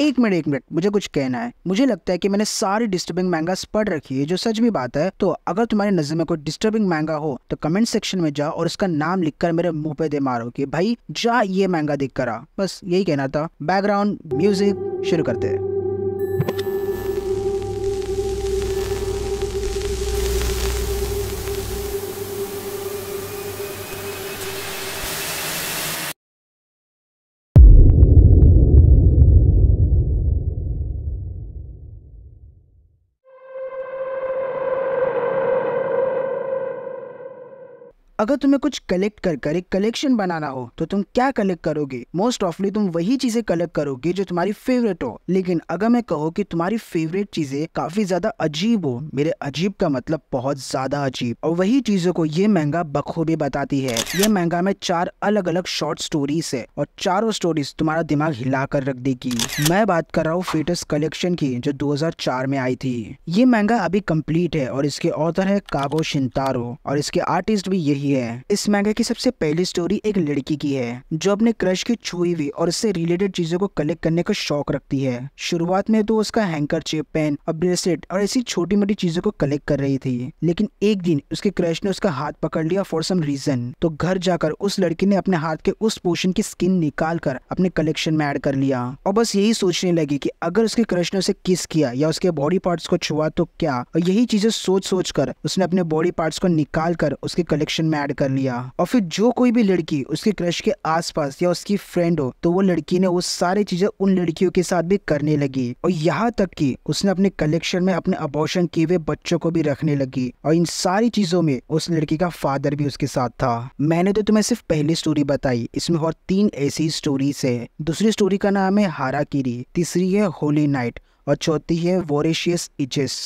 एक मिनट एक मिनट मुझे कुछ कहना है मुझे लगता है कि मैंने सारी डिस्टर्बिंग मैंगास पढ़ रखी है जो सच भी बात है तो अगर तुम्हारी नजर में कोई डिस्टर्बिंग मैंगा हो तो कमेंट सेक्शन में जाओ और उसका नाम लिखकर मेरे मुंह पे दे मारो कि भाई जा ये महंगा देख कर आ बस यही कहना था बैकग्राउंड म्यूजिक शुरू करते हैं अगर तुम्हें कुछ कलेक्ट कर कर एक कलेक्शन बनाना हो तो तुम क्या कलेक्ट करोगे मोस्ट ऑफली तुम वही चीजें कलेक्ट करोगे जो तुम्हारी फेवरेट हो लेकिन अगर मैं कहूँ कि तुम्हारी फेवरेट चीजें काफी ज्यादा अजीब हो मेरे अजीब का मतलब बहुत ज्यादा अजीब और वही चीजों को ये महंगा बखूबी बताती है ये महंगा में चार अलग अलग शॉर्ट स्टोरीज है और चारों स्टोरीज तुम्हारा दिमाग हिला कर रख देगी मैं बात कर रहा हूँ फेटस कलेक्शन की जो दो में आई थी ये महंगा अभी कम्प्लीट है और इसके ऑथर है काबो शिंतारो और इसके आर्टिस्ट भी यही रही है इस मैंगा की सबसे पहली स्टोरी एक लड़की की है जो अपने क्रश की छुई हुई और उससे रिलेटेड चीजों को कलेक्ट करने का शौक रखती है शुरुआत में तो उसका हैंकर पेन और ब्रेसलेट और ऐसी छोटी मोटी चीजों को कलेक्ट कर रही थी लेकिन एक दिन उसके क्रश ने उसका हाथ पकड़ लिया फॉर सम रीजन तो घर जाकर उस लड़की ने अपने हाथ के उस पोर्शन की स्किन निकाल कर अपने कलेक्शन में एड कर लिया और बस यही सोचने लगी की अगर उसके क्रश ने उसे किस किया या उसके बॉडी पार्ट को छुआ तो क्या और यही चीजें सोच सोच कर उसने अपने बॉडी पार्ट को निकाल कर उसके कलेक्शन में ऐड कर लिया और फिर जो कोई भी लड़की उसके क्रश के आसपास या उसकी फ्रेंड हो तो वो लड़की ने वो सारी चीजें उन लड़कियों के साथ भी करने लगी और यहाँ तक कि उसने अपने कलेक्शन में अपने अबॉर्शन किए हुए बच्चों को भी रखने लगी और इन सारी चीजों में उस लड़की का फादर भी उसके साथ था मैंने तो तुम्हें सिर्फ पहली स्टोरी बताई इसमें और तीन ऐसी स्टोरीज है दूसरी स्टोरी का नाम है हारा तीसरी है होली नाइट और चौथी है वोरेशियस इचेस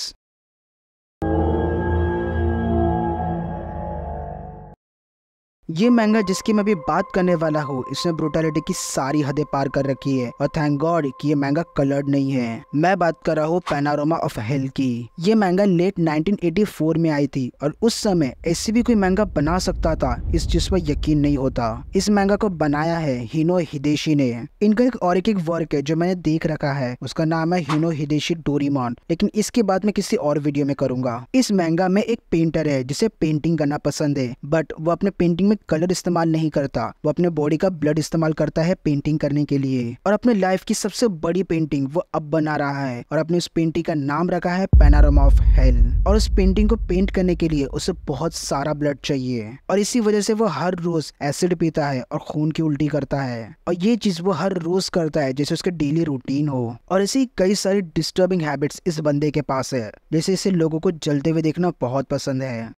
ये मैंगा जिसकी मैं अभी बात करने वाला हूँ इसने ब्रोटालिटी की सारी हदें पार कर रखी है और थैंक गॉड कि ये मैंगा कलर्ड नहीं है मैं बात कर रहा हूँ पेनारोमा ऑफ हेल की ये मैंगा लेट 1984 में आई थी और उस समय ऐसी भी कोई मैंगा बना सकता था इस चीज पर यकीन नहीं होता इस मैंगा को बनाया है हिनो हिदेशी ने इनका एक और एक, एक वर्क है जो मैंने देख रखा है उसका नाम है हिनो हिदेशी डोरीमॉन लेकिन इसके बाद में किसी और वीडियो में करूंगा इस मैंगा में एक पेंटर है जिसे पेंटिंग करना पसंद है बट वो अपने पेंटिंग में कलर इस्तेमाल नहीं करता वो अपने बॉडी का ब्लड इस्तेमाल करता है पेंटिंग करने के लिए और अपने लाइफ की सबसे बड़ी पेंटिंग वो अब बना रहा है और अपने उस पेंटिंग का नाम रखा है पैनारोमा ऑफ हेल और उस पेंटिंग को पेंट करने के लिए उसे बहुत सारा ब्लड चाहिए और इसी वजह से वो हर रोज एसिड पीता है और खून की उल्टी करता है और ये चीज वो हर रोज करता है जैसे उसके डेली रूटीन हो और ऐसी कई सारी डिस्टर्बिंग हैबिट्स इस बंदे के पास है जैसे इसे लोगों को जलते हुए देखना बहुत पसंद है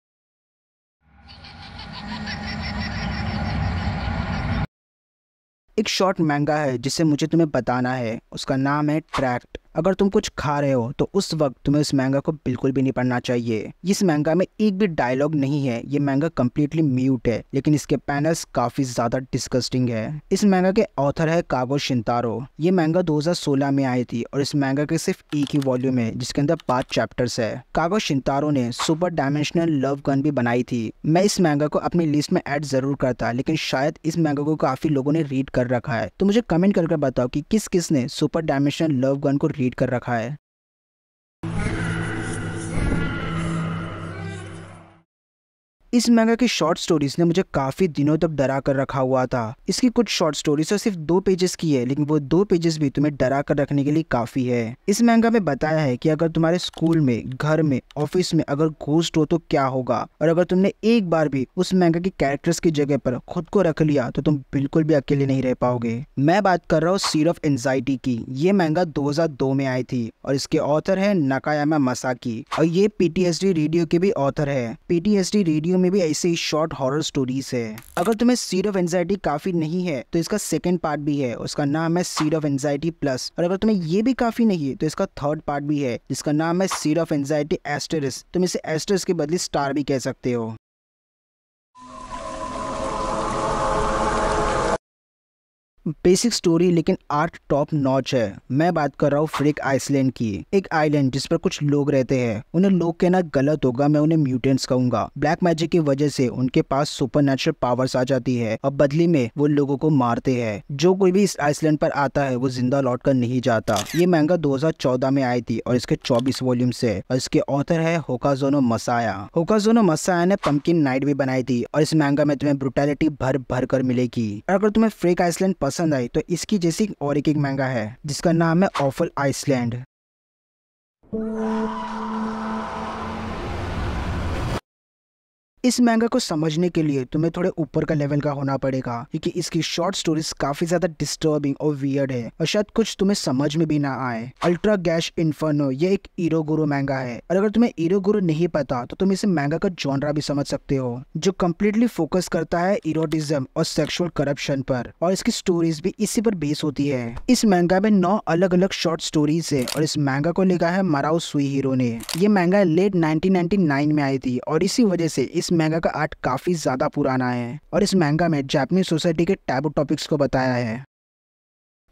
एक शॉर्ट महंगा है जिसे मुझे तुम्हें बताना है उसका नाम है ट्रैक्ट अगर तुम कुछ खा रहे हो तो उस वक्त तुम्हें उस मैंगा को बिल्कुल भी नहीं पढ़ना चाहिए इस मैंगा में एक भी डायलॉग नहीं है ये मैंगा कम्प्लीटली म्यूट है लेकिन इसके पैनल्स काफी ज्यादा डिस्कस्टिंग है इस मैंगा के ऑथर है कागो शिंतारो ये मैंगा सोलह में आई थी और इस मैंगा के सिर्फ एक ही वॉल्यूम है जिसके अंदर पांच चैप्टर्स है कागो शिंतारो ने सुपर डायमेंशनल लव गन भी बनाई थी मैं इस मैंगा को अपनी लिस्ट में एड जरूर करता लेकिन शायद इस मैंगा को काफी लोगों ने रीड कर रखा है तो मुझे कमेंट करके बताओ कि किस किस ने सुपर डायमेंशनल लव गन को रीड कंप्लीट कर रखा है इस मैंगा की शॉर्ट स्टोरीज ने मुझे काफी दिनों तक डरा कर रखा हुआ था इसकी कुछ शॉर्ट स्टोरीज तो सिर्फ दो पेजेस की है लेकिन वो दो पेजेस भी तुम्हें डरा कर रखने के लिए काफी है इस मैंगा में बताया है कि अगर तुम्हारे स्कूल में घर में ऑफिस में अगर घोस्ट हो तो क्या होगा और अगर तुमने एक बार भी उस मैंगा के कैरेक्टर्स की जगह पर खुद को रख लिया तो तुम बिल्कुल भी अकेले नहीं रह पाओगे मैं बात कर रहा हूँ सीर ऑफ एंजाइटी की ये मैंगा दो में आई थी और इसके ऑथर है नकायामा मसाकी और ये पीटीएसडी रेडियो के भी ऑथर है पीटीएसडी रेडियो में भी ऐसे ही शॉर्ट हॉरर स्टोरीज है अगर तुम्हें सीड ऑफ एंजाइटी काफी नहीं है तो इसका सेकेंड पार्ट भी है उसका नाम है सीड ऑफ एंजाइटी प्लस और अगर तुम्हें ये भी काफी नहीं है तो इसका थर्ड पार्ट भी है जिसका नाम है सीड ऑफ एंजाइटी एस्टेरिस तुम इसे एस्टेरिस के बदले स्टार भी कह सकते हो बेसिक स्टोरी लेकिन आर्ट टॉप नॉच है मैं बात कर रहा हूँ फ्रिक आइसलैंड की एक आइलैंड जिस पर कुछ लोग रहते हैं उन्हें लोग कहना गलत होगा मैं उन्हें म्यूटेंट्स कहूंगा ब्लैक मैजिक की वजह से उनके पास सुपर नेचुरल पावर्स आ जाती है और बदली में वो लोगों को मारते हैं जो कोई भी इस आइसलैंड पर आता है वो जिंदा लौट कर नहीं जाता ये हजार चौदह में आई थी और इसके चौबीस वॉल्यूम्स है और इसके ऑथर है होकाजोनो मसाया होकाजोनो मसाया ने पंकिन नाइट भी बनाई थी और इस महंगा में तुम्हें ब्रुटेलिटी भर भर कर मिलेगी अगर तुम्हें फ्रिक आइसलैंड पसंद आई तो इसकी जैसी और एक, एक महंगा है जिसका नाम है ऑफल आइसलैंड इस मैंगा को समझने के लिए तुम्हें थोड़े ऊपर का लेवल का होना पड़ेगा क्योंकि इसकी शॉर्ट स्टोरीज काफी ज्यादा डिस्टर्बिंग और वियर्ड है और शायद कुछ तुम्हें समझ में भी ना आए अल्ट्रा गैश इन्फर्नो ये एक ईरो गुरु मैंगा है और अगर तुम्हें ईरो गुरु नहीं पता तो तुम इसे मैंगा का जॉनरा भी समझ सकते हो जो कम्प्लीटली फोकस करता है इरोटिज्म और सेक्सुअल करप्शन पर और इसकी स्टोरीज भी इसी पर बेस होती है इस मैंगा में नौ अलग अलग शॉर्ट स्टोरीज है और इस मैंगा को लिखा है मराउ सुई हीरो ने ये मैंगा लेट नाइनटीन में आई थी और इसी वजह से इस मैंगा का आर्ट काफ़ी ज़्यादा पुराना है और इस मैंगा में जापानी सोसाइटी के टैबू टॉपिक्स को बताया है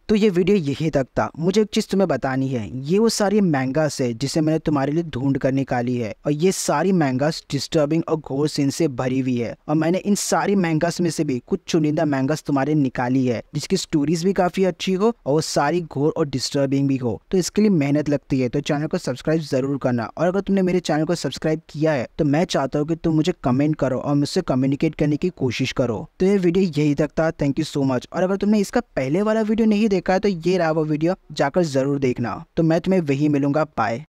तो ये वीडियो यहीं तक था मुझे एक चीज़ तुम्हें बतानी है ये वो सारी मैंगास है जिसे मैंने तुम्हारे लिए ढूंढ कर निकाली है और ये सारी मैंगास डिस्टर्बिंग और घोर सीन से भरी हुई है और मैंने इन सारी मैंगास में से भी कुछ चुनिंदा मैंगास तुम्हारे निकाली है जिसकी स्टोरीज भी काफी अच्छी हो और वो सारी घोर और डिस्टर्बिंग भी हो तो इसके लिए मेहनत लगती है तो चैनल को सब्सक्राइब जरूर करना और अगर तुमने मेरे चैनल को सब्सक्राइब किया है तो मैं चाहता हूँ कि तुम मुझे कमेंट करो और मुझसे कम्युनिकेट करने की कोशिश करो तो ये वीडियो यही तक था थैंक यू सो मच और अगर तुमने इसका पहले वाला वीडियो नहीं देखा है तो ये रहा वो वीडियो जाकर ज़रूर देखना तो मैं तुम्हें वही मिलूंगा बाय